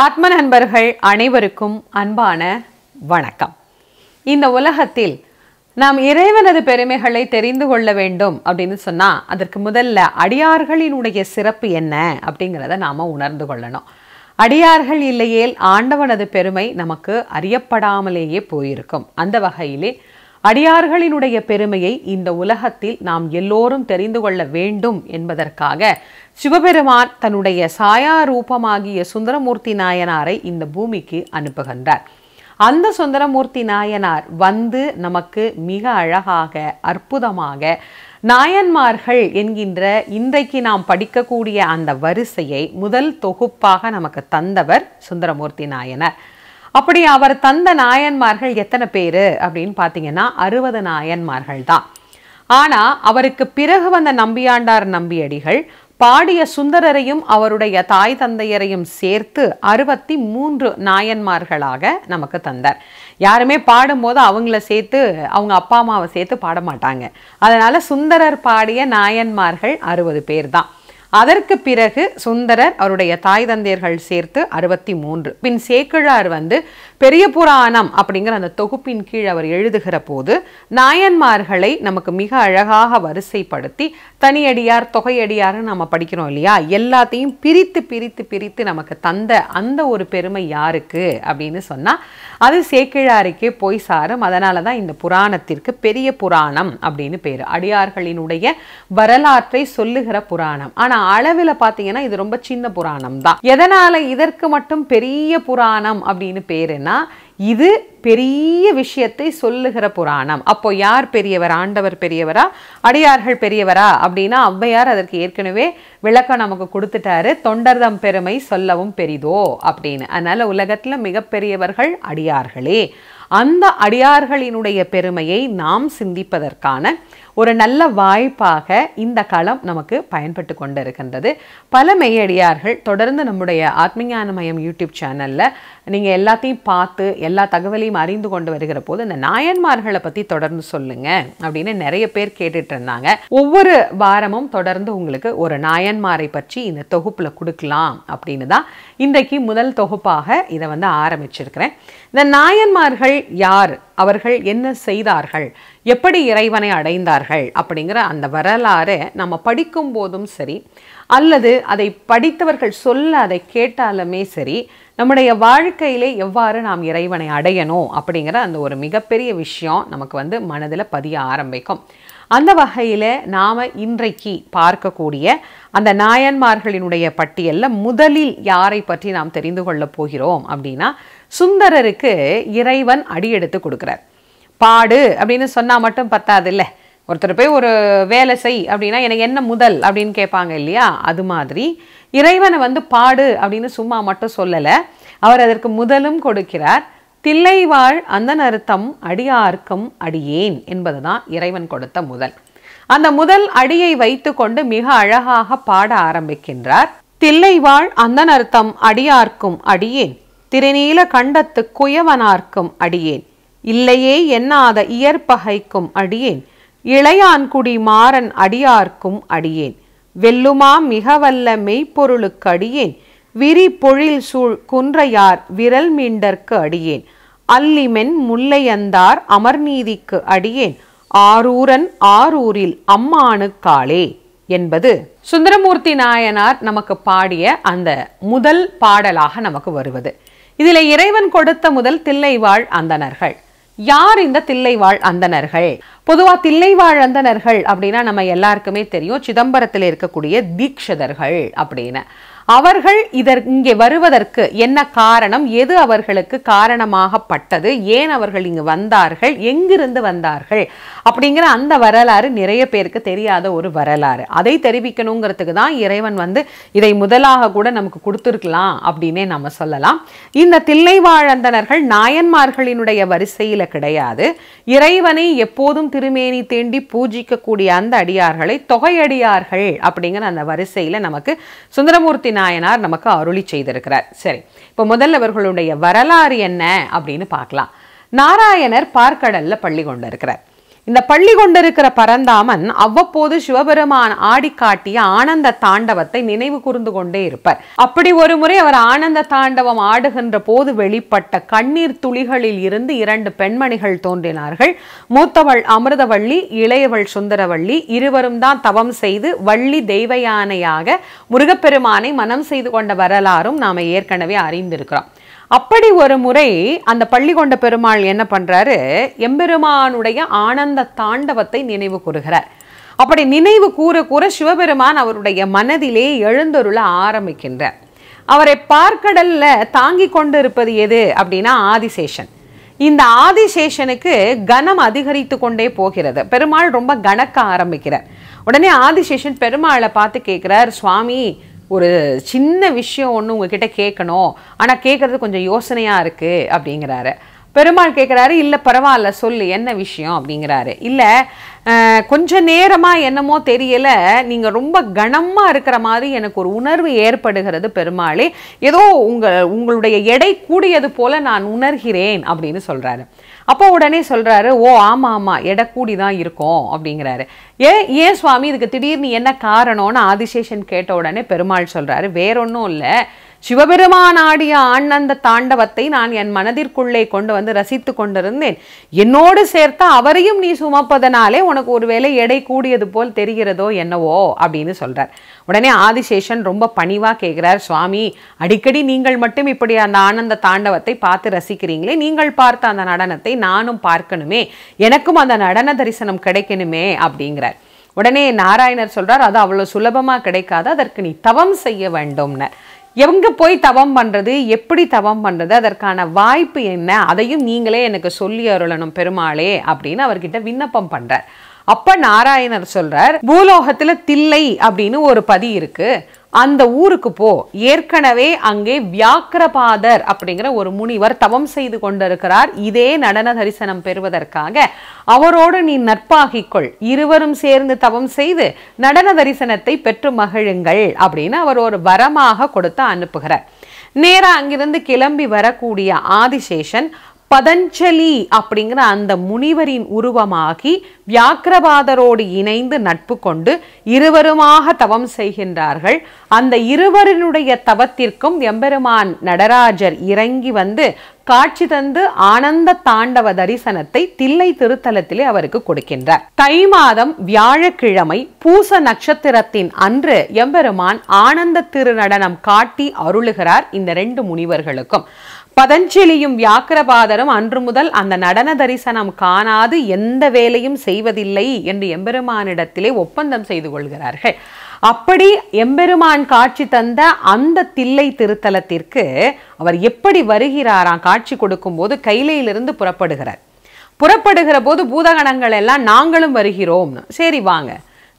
ஆத்ம நண்பர்கள் அனைவருக்கும் அன்பான வணக்கம் இந்த உலகத்தில் நாம் இறைவனது பெருமைகளை தெரிந்து கொள்ள வேண்டும் அப்படின்னு சொன்னால் அதற்கு முதல்ல அடியார்களினுடைய சிறப்பு என்ன அப்படிங்கிறத நாம் உணர்ந்து கொள்ளணும் அடியார்கள் இல்லையேல் ஆண்டவனது பெருமை நமக்கு அறியப்படாமலேயே போயிருக்கும் அந்த வகையிலே அடியார்களினுடைய பெருமையை இந்த உலகத்தில் நாம் எல்லோரும் தெரிந்து கொள்ள வேண்டும் என்பதற்காக சிவபெருமான் தன்னுடைய சாயா ரூபமாகிய சுந்தரமூர்த்தி நாயனாரை இந்த பூமிக்கு அனுப்புகின்றார் அந்த சுந்தரமூர்த்தி நாயனார் வந்து நமக்கு மிக அழகாக அற்புதமாக நாயன்மார்கள் என்கின்ற இன்றைக்கு நாம் படிக்கக்கூடிய அந்த வரிசையை முதல் தொகுப்பாக நமக்கு தந்தவர் சுந்தரமூர்த்தி நாயனார் அப்படி அவர் தந்த நாயன்மார்கள் எத்தனை பேர் அப்படின்னு பார்த்தீங்கன்னா அறுபது நாயன்மார்கள் தான் ஆனால் அவருக்கு பிறகு வந்த நம்பியாண்டார் நம்பியடிகள் பாடிய சுந்தரரையும் அவருடைய தாய் தந்தையரையும் சேர்த்து அறுபத்தி மூன்று நாயன்மார்களாக நமக்கு தந்தார் யாருமே பாடும்போது அவங்கள சேர்த்து அவங்க அப்பா அம்மாவை சேர்த்து பாட மாட்டாங்க அதனால் சுந்தரர் பாடிய நாயன்மார்கள் அறுபது பேர் தான் அதற்கு பிறகு சுந்தரர் அவருடைய தாய் தந்தையர்கள் சேர்த்து அறுபத்தி மூன்று பின் சேக்கிழார் வந்து பெரிய புராணம் அப்படிங்கிற அந்த தொகுப்பின் கீழ் அவர் எழுதுகிற போது நாயன்மார்களை நமக்கு மிக அழகாக வரிசைப்படுத்தி தனியடியார் தொகையடியார்னு நம்ம படிக்கிறோம் இல்லையா எல்லாத்தையும் பிரித்து பிரித்து பிரித்து நமக்கு தந்த அந்த ஒரு பெருமை யாருக்கு அப்படின்னு சொன்னால் அது சேக்கிழாருக்கே போய் சாரும் அதனால தான் இந்த புராணத்திற்கு பெரிய புராணம் அப்படின்னு பேர் அடியார்களினுடைய வரலாற்றை சொல்லுகிற புராணம் ஆனால் அளவில் பார்த்தீங்கன்னா இது ரொம்ப சின்ன புராணம் தான் எதனால் இதற்கு மட்டும் பெரிய புராணம் அப்படின்னு பேர் என்ன சொல்லுதுன்னா இது பெரிய விஷயத்தை சொல்லுகிற புராணம் அப்போ யார் பெரியவர் ஆண்டவர் பெரியவரா அடியார்கள் பெரியவரா அப்படின்னா ஔவையார் அதற்கு ஏற்கனவே விளக்கம் நமக்கு கொடுத்துட்டாரு தொண்டர்தம் பெருமை சொல்லவும் பெரிதோ அப்படின்னு அதனால உலகத்தில் மிகப்பெரியவர்கள் அடியார்களே அந்த அடியார்களினுடைய பெருமையை நாம் சிந்திப்பதற்கான ஒரு நல்ல வாய்ப்பாக இந்த களம் நமக்கு பயன்பட்டு கொண்டு இருக்கின்றது பல மெய்யடியார்கள் தொடர்ந்து நம்முடைய ஆத்மஞான மயம் யூடியூப் சேனலில் நீங்கள் எல்லாத்தையும் பார்த்து எல்லா தகவலையும் அறிந்து கொண்டு வருகிற போது இந்த நாயன்மார்களை பற்றி தொடர்ந்து சொல்லுங்க அப்படின்னு நிறைய பேர் கேட்டுட்டு இருந்தாங்க ஒவ்வொரு வாரமும் தொடர்ந்து உங்களுக்கு ஒரு நாயன்மாரை பற்றி இந்த தொகுப்பில் கொடுக்கலாம் அப்படின்னு தான் இன்றைக்கு முதல் தொகுப்பாக இதை வந்து ஆரம்பிச்சிருக்கிறேன் இந்த நாயன்மார்கள் யார் அவர்கள் என்ன செய்தார்கள் எப்படி இறைவனை அடைந்தார்கள் அப்படிங்கிற அந்த வரலாறை நம்ம படிக்கும் போதும் சரி அல்லது அதை படித்தவர்கள் சொல்ல அதை கேட்டாலுமே சரி நம்முடைய வாழ்க்கையிலே எவ்வாறு நாம் இறைவனை அடையணும் அப்படிங்கிற அந்த ஒரு மிகப்பெரிய விஷயம் நமக்கு வந்து மனதில் பதிய ஆரம்பிக்கும் அந்த வகையில் நாம் இன்றைக்கு பார்க்கக்கூடிய அந்த நாயன்மார்களினுடைய பட்டியலில் முதலில் யாரை பற்றி நாம் தெரிந்து கொள்ளப் போகிறோம் அப்படின்னா சுந்தரருக்கு இறைவன் அடி எடுத்து கொடுக்குறார் பாடு அப்படின்னு சொன்னால் மட்டும் பத்தாது இல்லை ஒருத்தர் போய் ஒரு வேலை செய் அப்படின்னா எனக்கு என்ன முதல் அப்படின்னு கேட்பாங்க இல்லையா அது மாதிரி இறைவனை வந்து பாடு அப்படின்னு சும்மா மட்டும் சொல்லலை அவர் அதற்கு முதலும் கொடுக்கிறார் வாழ் அந்த நருத்தம் அடியார்க்கும் அடியேன் என்பது தான் இறைவன் கொடுத்த முதல் அந்த முதல் அடியை வைத்துக்கொண்டு மிக அழகாக பாட ஆரம்பிக்கின்றார் தில்லைவாழ் அந்த நருத்தம் அடியார்க்கும் அடியேன் திருநீல கண்டத்து குயவனார்க்கும் அடியேன் இல்லையே எண்ணாத இயற்பகைக்கும் அடியேன் இளையான்குடி மாறன் அடியார்க்கும் அடியேன் வெல்லுமா மிகவல்ல மெய்ப்பொருளுக்கு அடியேன் விரி பொழில் சூழ் குன்றையார் விரல் மீண்டற்கு அடியேன் அல்லிமென் முல்லையந்தார் அமர்நீதிக்கு அடியேன் ஆரூரன் ஆரூரில் அம்மானு காளே என்பது சுந்தரமூர்த்தி நாயனார் நமக்கு பாடிய அந்த முதல் பாடலாக நமக்கு வருவது இதில் இறைவன் கொடுத்த முதல் தில்லைவாழ் அந்தனர்கள் யார் இந்த தில்லைவாழ் அந்தனர்கள் பொதுவா தில்லைவாழ் அந்தனர்கள் அப்படின்னா நம்ம எல்லாருக்குமே தெரியும் சிதம்பரத்தில் இருக்கக்கூடிய தீட்சிதர்கள் அப்படின்னு அவர்கள் இதர் இங்கே வருவதற்கு என்ன காரணம் எது அவர்களுக்கு காரணமாகப்பட்டது ஏன் அவர்கள் இங்கு வந்தார்கள் எங்கிருந்து வந்தார்கள் அப்படிங்கிற அந்த வரலாறு நிறைய பேருக்கு தெரியாத ஒரு வரலாறு அதை தெரிவிக்கணுங்கிறதுக்கு தான் இறைவன் வந்து இதை முதலாக கூட நமக்கு கொடுத்துருக்கலாம் அப்படின்னே நம்ம சொல்லலாம் இந்த தில்லைவாழந்தனர்கள் நாயன்மார்களினுடைய வரிசையில் கிடையாது இறைவனை எப்போதும் திருமேனி தேண்டி பூஜிக்கக்கூடிய அந்த அடியார்களை தொகையடியார்கள் அப்படிங்கிற அந்த வரிசையில் நமக்கு சுந்தரமூர்த்தி நாயனார் நமக்கு அருளி செய்திருக்கிறார் சரி இப்போ அவர்களுடைய வரலாறு என்ன அப்படின்னு பார்க்கலாம் நாராயணர் பார்க்கடல்ல பள்ளி கொண்டிருக்கிறார் இந்த பள்ளி கொண்டிருக்கிற பரந்தாமன் அவ்வப்போது சிவபெருமான் ஆடி காட்டிய ஆனந்த தாண்டவத்தை நினைவு கூர்ந்து கொண்டே இருப்பார் அப்படி ஒரு முறை அவர் ஆனந்த தாண்டவம் ஆடுகின்ற போது வெளிப்பட்ட கண்ணீர் துளிகளில் இருந்து இரண்டு பெண்மணிகள் தோன்றினார்கள் மூத்தவள் அமிர்தவள்ளி இளையவள் சுந்தரவள்ளி இருவரும் தான் தவம் செய்து வள்ளி தெய்வயானையாக முருகப்பெருமானை மனம் செய்து கொண்ட வரலாறும் நாம ஏற்கனவே அறிந்திருக்கிறோம் அப்படி ஒரு முறை அந்த பள்ளி கொண்ட பெருமாள் என்ன பண்ணுறாரு எம்பெருமானுடைய ஆனந்த தாண்டவத்தை நினைவு கூறுகிறார் அப்படி நினைவு கூற கூற சிவபெருமான் அவருடைய மனதிலே எழுந்தொருள ஆரம்பிக்கின்றார் அவரை பார்க்கடல்ல தாங்கி கொண்டு இருப்பது எது அப்படின்னா ஆதிசேஷன் இந்த ஆதிசேஷனுக்கு கனம் அதிகரித்து கொண்டே போகிறது பெருமாள் ரொம்ப கணக்க ஆரம்பிக்கிறார் உடனே ஆதிசேஷன் பெருமாளை பார்த்து கேட்குறார் சுவாமி ஒரு சின்ன விஷயம் ஒன்று உங்ககிட்ட கேட்கணும் ஆனால் கேட்குறது கொஞ்சம் யோசனையாக இருக்குது அப்படிங்கிறாரு பெருமாள் கேட்குறாரு இல்லை பரவாயில்ல சொல்லு என்ன விஷயம் அப்படிங்கிறாரு இல்லை கொஞ்ச நேரமாக என்னமோ தெரியலை நீங்கள் ரொம்ப கனமாக இருக்கிற மாதிரி எனக்கு ஒரு உணர்வு ஏற்படுகிறது பெருமாளே ஏதோ உங்கள் உங்களுடைய எடை கூடியது போல் நான் உணர்கிறேன் அப்படின்னு சொல்கிறாரு அப்போ உடனே சொல்கிறாரு ஓ ஆமாம் ஆமாம் எடை கூடி தான் இருக்கும் அப்படிங்கிறாரு ஏன் ஏன் சுவாமி இதுக்கு திடீர்னு என்ன காரணம்னு ஆதிசேஷன் கேட்ட உடனே பெருமாள் சொல்கிறாரு வேறொன்றும் இல்லை சிவபெருமானாடிய ஆனந்த தாண்டவத்தை நான் என் மனதிற்குள்ளே கொண்டு வந்து ரசித்து கொண்டிருந்தேன் என்னோடு சேர்த்து அவரையும் நீ சுமப்பதனாலே உனக்கு ஒருவேளை எடை கூடியது போல் தெரிகிறதோ என்னவோ அப்படின்னு சொல்கிறார் உடனே ஆதிசேஷன் ரொம்ப பணிவாக கேட்குறார் சுவாமி அடிக்கடி நீங்கள் மட்டும் இப்படி அந்த ஆனந்த தாண்டவத்தை பார்த்து ரசிக்கிறீங்களே நீங்கள் பார்த்த அந்த நடனத்தை நானும் பார்க்கணுமே எனக்கும் அந்த நடன தரிசனம் கிடைக்கணுமே அப்படிங்கிறார் உடனே நாராயணர் சொல்கிறார் அது அவ்வளோ சுலபமாக கிடைக்காது அதற்கு நீ தவம் செய்ய வேண்டும்னர் எங்கே போய் தவம் பண்ணுறது எப்படி தவம் பண்ணுறது அதற்கான வாய்ப்பு என்ன அதையும் நீங்களே எனக்கு சொல்லி அருளணும் பெருமாளே அப்படின்னு அவர்கிட்ட விண்ணப்பம் பண்ணுறார் அப்போ நாராயணர் சொல்கிறார் பூலோகத்தில் தில்லை அப்படின்னு ஒரு பதி இருக்குது அந்த ஊருக்கு போ ஏற்கனவே அங்கே வியாக்கிரபாதர் அப்படிங்கிற ஒரு முனிவர் தவம் செய்து கொண்டிருக்கிறார் இதே நடன தரிசனம் பெறுவதற்காக அவரோடு நீ நட்பாகிக்கொள் இருவரும் சேர்ந்து தவம் செய்து நடன தரிசனத்தை பெற்று மகிழுங்கள் அப்படின்னு அவர் ஒரு வரமாக கொடுத்து அனுப்புகிறார் நேராக அங்கிருந்து கிளம்பி வரக்கூடிய ஆதிசேஷன் பதஞ்சலி அப்படிங்கிற அந்த முனிவரின் உருவமாகி வியாக்கிரபாதரோடு இணைந்து நட்பு கொண்டு இருவருமாக தவம் செய்கின்றார்கள் அந்த இருவரினுடைய தவத்திற்கும் எம்பெருமான் நடராஜர் இறங்கி வந்து காட்சி தந்து ஆனந்த தாண்டவ தரிசனத்தை தில்லை திருத்தலத்திலே அவருக்கு கொடுக்கின்றார் தை மாதம் வியாழக்கிழமை பூச நட்சத்திரத்தின் அன்று எம்பெருமான் ஆனந்த திருநடனம் காட்டி அருளுகிறார் இந்த ரெண்டு முனிவர்களுக்கும் பதஞ்சலியும் வியாக்கிரபாதரும் அன்று முதல் அந்த நடன தரிசனம் காணாது எந்த வேலையும் செய்வதில்லை என்று எம்பெருமானிடத்திலே ஒப்பந்தம் செய்து கொள்கிறார்கள் அப்படி எம்பெருமான் காட்சி தந்த அந்த தில்லை திருத்தலத்திற்கு அவர் எப்படி வருகிறாராம் காட்சி கொடுக்கும் போது கைலையிலிருந்து புறப்படுகிறார் புறப்படுகிற போது பூதகணங்கள் எல்லாம் நாங்களும் வருகிறோம்னு சரி வாங்க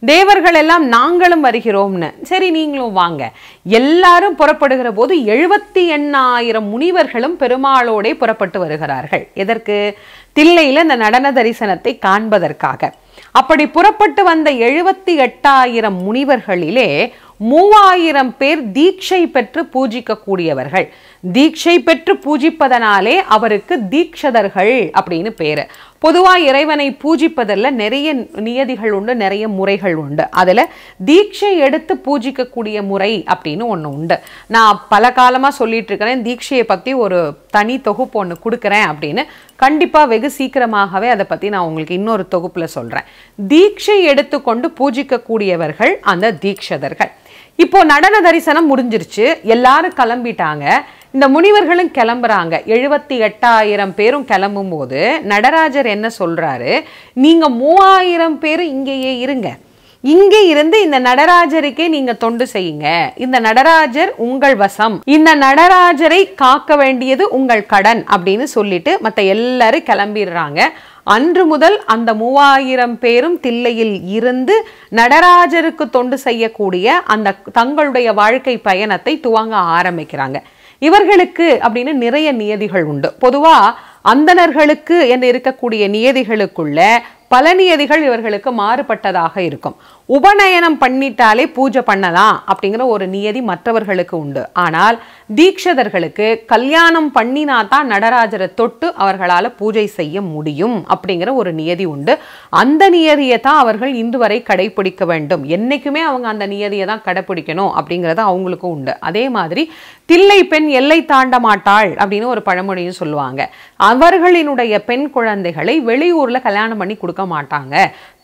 தேவர்கள் எல்லாம் நாங்களும் வருகிறோம்னு சரி நீங்களும் வாங்க எல்லாரும் புறப்படுகிற போது எழுபத்தி எண்ணாயிரம் முனிவர்களும் பெருமாளோடே புறப்பட்டு வருகிறார்கள் எதற்கு தில்லையில் இந்த நடன தரிசனத்தை காண்பதற்காக அப்படி புறப்பட்டு வந்த எழுபத்தி எட்டாயிரம் முனிவர்களிலே மூவாயிரம் பேர் தீட்சை பெற்று பூஜிக்கக்கூடியவர்கள் தீட்சை பெற்று பூஜிப்பதனாலே அவருக்கு தீட்சதர்கள் அப்படின்னு பேர் பொதுவாக இறைவனை பூஜிப்பதில் நிறைய நியதிகள் உண்டு நிறைய முறைகள் உண்டு அதில் தீட்சை எடுத்து பூஜிக்கக்கூடிய முறை அப்படின்னு ஒன்று உண்டு நான் பல காலமாக சொல்லிட்டு இருக்கிறேன் தீட்சையை பற்றி ஒரு தனி தொகுப்பு ஒன்று கொடுக்குறேன் அப்படின்னு கண்டிப்பாக வெகு சீக்கிரமாகவே அதை பற்றி நான் உங்களுக்கு இன்னொரு தொகுப்பில் சொல்கிறேன் தீட்சை எடுத்துக்கொண்டு பூஜிக்கக்கூடியவர்கள் அந்த தீட்சதர்கள் இப்போ நடன தரிசனம் முடிஞ்சிருச்சு எல்லாரும் கிளம்பிட்டாங்க இந்த முனிவர்களும் கிளம்புறாங்க எழுபத்தி எட்டாயிரம் பேரும் கிளம்பும் போது நடராஜர் என்ன சொல்றாரு நீங்க மூவாயிரம் பேரும் இங்கேயே இருங்க இங்கே இருந்து இந்த நடராஜருக்கே நீங்க தொண்டு செய்யுங்க இந்த நடராஜர் உங்கள் வசம் இந்த நடராஜரை காக்க வேண்டியது உங்கள் கடன் அப்படின்னு சொல்லிட்டு மற்ற எல்லாரும் கிளம்பிடுறாங்க அன்று முதல் அந்த மூவாயிரம் பேரும் தில்லையில் இருந்து நடராஜருக்கு தொண்டு செய்யக்கூடிய அந்த தங்களுடைய வாழ்க்கை பயணத்தை துவங்க ஆரம்பிக்கிறாங்க இவர்களுக்கு அப்படின்னு நிறைய நியதிகள் உண்டு பொதுவா அந்தணர்களுக்கு என்று இருக்கக்கூடிய நியதிகளுக்குள்ள பல நியதிகள் இவர்களுக்கு மாறுபட்டதாக இருக்கும் உபநயனம் பண்ணிட்டாலே பூஜை பண்ணலாம் அப்படிங்கிற ஒரு நியதி மற்றவர்களுக்கு உண்டு ஆனால் தீக்ஷதர்களுக்கு கல்யாணம் பண்ணினா தான் நடராஜரை தொட்டு அவர்களால் பூஜை செய்ய முடியும் அப்படிங்கிற ஒரு நியதி உண்டு அந்த நியதியை தான் அவர்கள் இன்று வரை கடைபிடிக்க வேண்டும் என்றைக்குமே அவங்க அந்த நியதியை தான் கடைபிடிக்கணும் அப்படிங்கிறது அவங்களுக்கும் உண்டு அதே மாதிரி தில்லை பெண் எல்லை தாண்ட மாட்டாள் அப்படின்னு ஒரு பழமொழியும் சொல்லுவாங்க அவர்களினுடைய பெண் குழந்தைகளை வெளியூரில் கல்யாணம் பண்ணி கொடுக்க மாட்டாங்க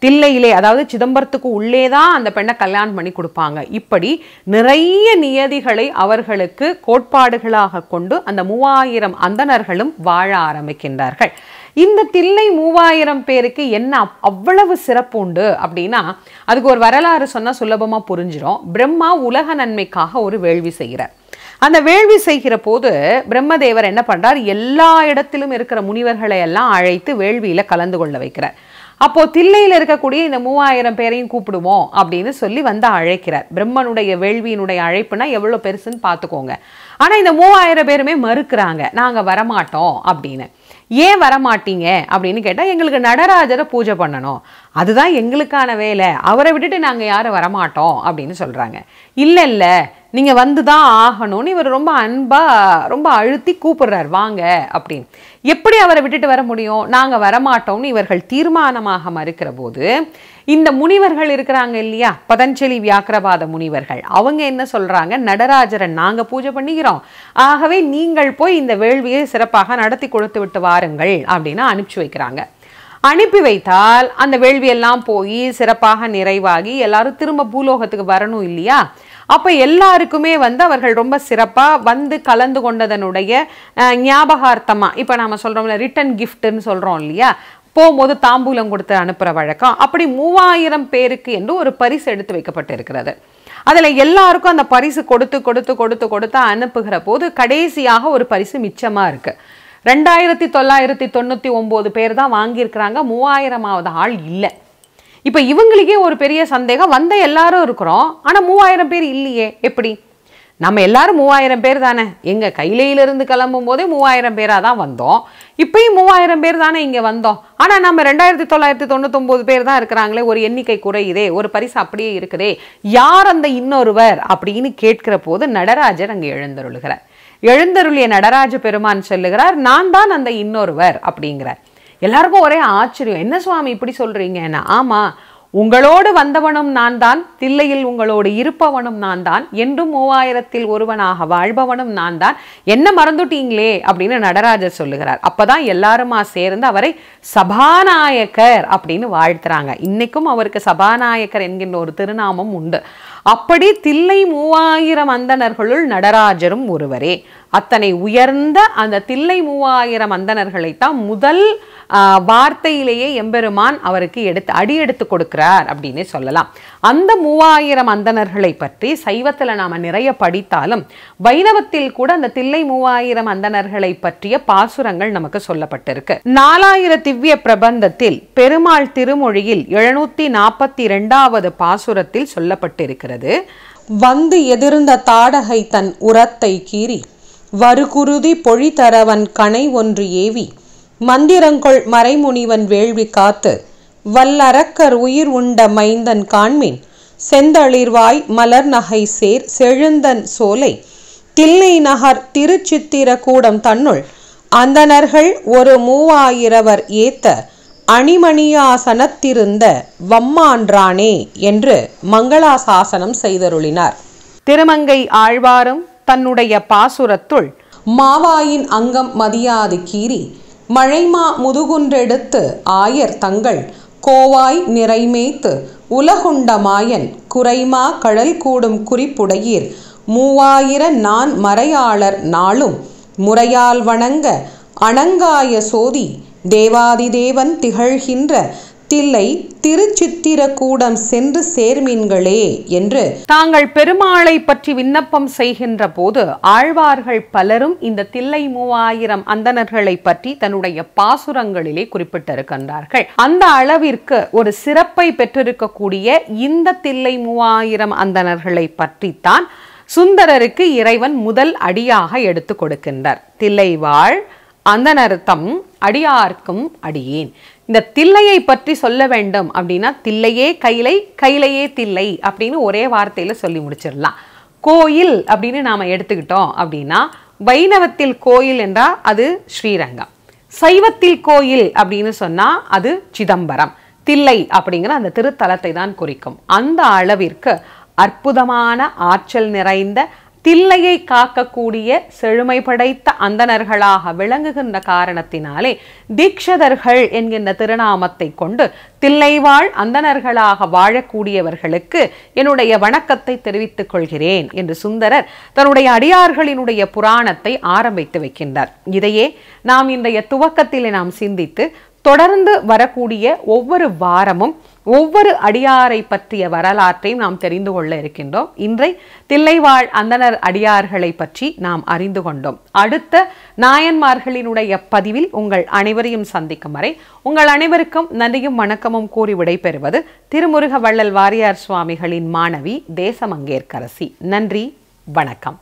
தில்லையிலே அதாவது சிதம்பரத்துக்கு உள்ளே தான் அந்த பெண்ணை கல்யாணம் பண்ணி கொடுப்பாங்க இப்படி நிறைய நியதிகளை அவர்களுக்கு கோட்பாடுகளாக கொண்டு அந்த மூவாயிரம் அந்தணர்களும் வாழ ஆரம்பிக்கின்றார்கள் இந்த தில்லை மூவாயிரம் பேருக்கு என்ன அவ்வளவு சிறப்பு உண்டு அப்படின்னா அதுக்கு ஒரு வரலாறு சொன்னால் சுலபமாக புரிஞ்சிடும் பிரம்மா உலக நன்மைக்காக ஒரு வேள்வி செய்கிறார் அந்த வேள்வி செய்கிற போது பிரம்மதேவர் என்ன பண்ணுறார் எல்லா இடத்திலும் இருக்கிற முனிவர்களை எல்லாம் அழைத்து வேள்வியில் கலந்து கொள்ள வைக்கிறார் அப்போது தில்லையில் இருக்கக்கூடிய இந்த மூவாயிரம் பேரையும் கூப்பிடுவோம் அப்படின்னு சொல்லி வந்து அழைக்கிறார் பிரம்மனுடைய வேள்வியினுடைய அழைப்புனா எவ்வளோ பெருசுன்னு பார்த்துக்கோங்க ஆனால் இந்த மூவாயிரம் பேருமே மறுக்கிறாங்க நாங்கள் வரமாட்டோம் அப்படின்னு ஏன் வரமாட்டீங்க அப்படின்னு கேட்டால் எங்களுக்கு நடராஜரை பூஜை பண்ணணும் அதுதான் எங்களுக்கான வேலை அவரை விட்டுட்டு நாங்கள் யாரும் வரமாட்டோம் அப்படின்னு சொல்கிறாங்க இல்லை இல்லை நீங்கள் வந்து தான் ஆகணும்னு இவர் ரொம்ப அன்பாக ரொம்ப அழுத்தி கூப்பிடுறார் வாங்க அப்படின்னு எப்படி அவரை விட்டுட்டு வர முடியும் நாங்கள் வரமாட்டோம்னு இவர்கள் தீர்மானமாக மறுக்கிற போது இந்த முனிவர்கள் இருக்கிறாங்க இல்லையா பதஞ்சலி வியாக்கிரபாத முனிவர்கள் அவங்க என்ன சொல்கிறாங்க நடராஜரை நாங்கள் பூஜை பண்ணிக்கிறோம் ஆகவே நீங்கள் போய் இந்த வேள்வியை சிறப்பாக நடத்தி கொடுத்து விட்டு வாருங்கள் அப்படின்னு அனுப்பிச்சி வைக்கிறாங்க அனுப்பி வைத்தால் அந்த வேள்வியெல்லாம் போய் சிறப்பாக நிறைவாகி எல்லாரும் திரும்ப பூலோகத்துக்கு வரணும் இல்லையா அப்போ எல்லாருக்குமே வந்து அவர்கள் ரொம்ப சிறப்பாக வந்து கலந்து கொண்டதனுடைய ஞாபகார்த்தமாக இப்போ நாம் சொல்கிறோம்ல ரிட்டன் கிஃப்ட்டுன்னு சொல்கிறோம் இல்லையா போகும்போது தாம்பூலம் கொடுத்து அனுப்புகிற வழக்கம் அப்படி மூவாயிரம் பேருக்கு என்று ஒரு பரிசு எடுத்து வைக்கப்பட்டிருக்கிறது அதில் எல்லாருக்கும் அந்த பரிசு கொடுத்து கொடுத்து கொடுத்து கொடுத்து அனுப்புகிற போது கடைசியாக ஒரு பரிசு மிச்சமாக இருக்குது ரெண்டாயிரத்தி தொள்ளாயிரத்தி தொண்ணூற்றி ஒம்பது பேர் தான் வாங்கியிருக்கிறாங்க மூவாயிரமாவது ஆள் இல்லை இப்போ இவங்களுக்கே ஒரு பெரிய சந்தேகம் வந்த எல்லாரும் இருக்கிறோம் ஆனால் மூவாயிரம் பேர் இல்லையே எப்படி நம்ம எல்லாரும் மூவாயிரம் பேர் தானே எங்கள் கையிலேருந்து கிளம்பும் போதே மூவாயிரம் பேராக தான் வந்தோம் இப்பயும் மூவாயிரம் பேர் தானே இங்கே வந்தோம் ஆனால் நம்ம ரெண்டாயிரத்தி தொள்ளாயிரத்தி தொண்ணூத்தொம்பது பேர் தான் இருக்கிறாங்களே ஒரு எண்ணிக்கை குறையுதே ஒரு பரிசு அப்படியே இருக்குதே யார் அந்த இன்னொருவர் அப்படின்னு கேட்கிற போது நடராஜர் அங்கே எழுந்தருளுகிறார் எழுந்தருளிய நடராஜ பெருமான் சொல்லுகிறார் நான் தான் அந்த இன்னொருவர் அப்படிங்கிறார் எல்லாருக்கும் ஒரே ஆச்சரியம் என்ன சுவாமி இப்படி சொல்றீங்க ஆமா உங்களோடு வந்தவனும் நான் தான் தில்லையில் உங்களோடு இருப்பவனும் நான் தான் என்றும் மூவாயிரத்தில் ஒருவனாக வாழ்பவனும் நான் தான் என்ன மறந்துட்டீங்களே அப்படின்னு நடராஜர் சொல்லுகிறார் அப்பதான் எல்லாருமா சேர்ந்து அவரை சபாநாயகர் அப்படின்னு வாழ்த்துறாங்க இன்னைக்கும் அவருக்கு சபாநாயகர் என்கின்ற ஒரு திருநாமம் உண்டு அப்படி தில்லை மூவாயிரம் அந்தணர்களுள் நடராஜரும் ஒருவரே அத்தனை உயர்ந்த அந்த தில்லை மூவாயிரம் அந்தனர்களைத்தான் முதல் வார்த்தையிலேயே எம்பெருமான் அவருக்கு எடுத்து அடியெடுத்து கொடுக்கிறார் அப்படின்னு சொல்லலாம் அந்த மூவாயிரம் அந்தனர்களை பற்றி சைவத்தில் நாம் நிறைய படித்தாலும் வைணவத்தில் கூட அந்த தில்லை மூவாயிரம் அந்தனர்களை பற்றிய பாசுரங்கள் நமக்கு சொல்லப்பட்டிருக்கு நாலாயிர திவ்ய பிரபந்தத்தில் பெருமாள் திருமொழியில் எழுநூத்தி நாற்பத்தி இரண்டாவது பாசுரத்தில் சொல்லப்பட்டிருக்கிறது வந்து எதிர்ந்த தாடகை தன் உரத்தை கீறி வருகுருதி பொழிதரவன் கனை ஒன்று ஏவி மந்திரங்கொள் மறைமுனிவன் வேள்வி காத்து வல்லரக்கர் உயிர் உண்ட மைந்தன் காண்மின் செந்தளிர்வாய் மலர் நகை சேர் செழுந்தன் சோலை தில்லை நகர் திருச்சித்திர கூடம் தன்னுள் அந்தனர்கள் ஒரு மூவாயிரவர் ஏத்த அணிமணியாசனத்திருந்த வம்மான்றானே என்று மங்களாசாசனம் செய்தருளினார் திருமங்கை ஆழ்வாரும் தன்னுடைய பாசுரத்துள் மாவாயின் அங்கம் மதியாது கீறி மழைமா முதுகுன்றெடுத்து ஆயர் தங்கள் கோவாய் நிறைமேய்த்து உலகுண்டமாயன் குறைமா கடல் கூடும் குறிப்புடையீர் மூவாயிர நான் மறையாளர் நாளும் முறையால் வணங்க அணங்காய சோதி தேவாதிதேவன் திகழ்கின்ற தில்லை திருச்சித்திரக்கூடம் சென்று சேர்மீன்களே என்று தாங்கள் பெருமாளை பற்றி விண்ணப்பம் செய்கின்ற போது ஆழ்வார்கள் பலரும் இந்த தில்லை மூவாயிரம் அந்தணர்களை பற்றி தன்னுடைய பாசுரங்களிலே குறிப்பிட்டிருக்கின்றார்கள் அந்த அளவிற்கு ஒரு சிறப்பை பெற்றிருக்கக்கூடிய இந்த தில்லை மூவாயிரம் அந்தணர்களை பற்றித்தான் சுந்தரருக்கு இறைவன் முதல் அடியாக எடுத்து கொடுக்கின்றார் தில்லை வாழ் அந்தனர்த்தம் அடியார்க்கும் அடியேன் இந்த தில்லையை பற்றி சொல்ல வேண்டும் அப்படின்னா தில்லையே கைலை கைலையே தில்லை அப்படின்னு ஒரே வார்த்தையில் சொல்லி முடிச்சிடலாம் கோயில் அப்படின்னு நாம் எடுத்துக்கிட்டோம் அப்படின்னா வைணவத்தில் கோயில் என்றால் அது ஸ்ரீரங்கம் சைவத்தில் கோயில் அப்படின்னு சொன்னால் அது சிதம்பரம் தில்லை அப்படிங்கிற அந்த திருத்தலத்தை தான் குறிக்கும் அந்த அளவிற்கு அற்புதமான ஆற்றல் நிறைந்த தில்லையை காக்கக்கூடிய செழுமை படைத்த அந்தனர்களாக விளங்குகின்ற காரணத்தினாலே தீக்ஷதர்கள் என்கின்ற திருநாமத்தை கொண்டு தில்லை வாழ் அந்தனர்களாக வாழக்கூடியவர்களுக்கு என்னுடைய வணக்கத்தை தெரிவித்துக் கொள்கிறேன் என்று சுந்தரர் தன்னுடைய அடியார்களினுடைய புராணத்தை ஆரம்பித்து வைக்கின்றார் இதையே நாம் இன்றைய துவக்கத்திலே நாம் சிந்தித்து தொடர்ந்து வரக்கூடிய ஒவ்வொரு வாரமும் ஒவ்வொரு அடியாரை பற்றிய வரலாற்றையும் நாம் தெரிந்து கொள்ள இருக்கின்றோம் இன்றை தில்லைவாழ் அந்தனர் அடியார்களை பற்றி நாம் அறிந்து கொண்டோம் அடுத்த நாயன்மார்களினுடைய பதிவில் உங்கள் அனைவரையும் சந்திக்கும் வரை உங்கள் அனைவருக்கும் நன்றியும் வணக்கமும் கூறி விடைபெறுவது திருமுருக வள்ளல் வாரியார் சுவாமிகளின் மாணவி தேசமங்கேற்கரசி நன்றி வணக்கம்